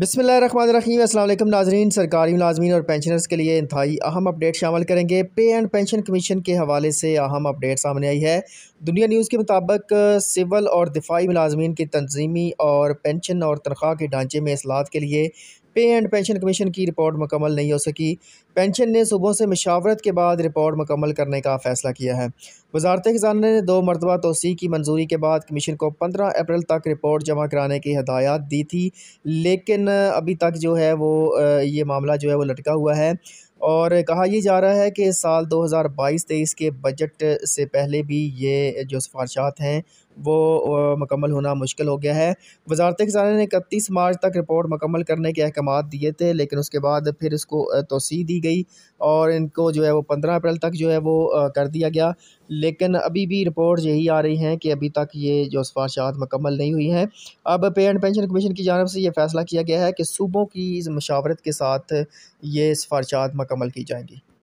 बसमिल अल्लाम नाजरीन सरकारी मुलाजमीन और पेंशनर्स के लिए इंतहाई अहम अपडेट शामिल करेंगे पे एंड पेंशन कमीशन के हवाले से अहम अपडेट सामने आई है दुनिया न्यूज़ के मुताबिक सिविल और दिफाई मुलाजमीन की तनजीमी और पेंशन और तनख्वाह के ढांचे में असलाहत के लिए पे एंड पेंशन कमीशन की रिपोर्ट मुकम्मल नहीं हो सकी पेंशन ने सुबह से मशावरत के बाद रिपोर्ट मुकम्मल करने का फैसला किया है वजारत खजाना ने दो मरतबा तोसी की मंजूरी के बाद कमीशन को पंद्रह अप्रैल तक रिपोर्ट जमा कराने की हदायत दी थी लेकिन अभी तक जो है वो ये मामला जो है वो लटका हुआ है और कहा यह जा रहा है कि साल 2022-23 के बजट से पहले भी ये जो सिफारशात हैं वो मुकम्मल होना मुश्किल हो गया है वजारत ख़जाना ने इकतीस मार्च तक रिपोर्ट मुकम्मल करने के अहकाम दिए थे लेकिन उसके बाद फिर इसको तोसी दी गई और इनको जो है वो पंद्रह अप्रैल तक जो है वो कर दिया गया लेकिन अभी भी रिपोर्ट यही आ रही हैं कि अभी तक ये जो सिफारशात मुकम्मल नहीं हुई हैं अब पे एंड पेंशन कमीशन की जानब से ये फ़ैसला किया गया है कि सूबों की मशावरत के साथ ये सिफारशात मुकम्मल की जाएंगी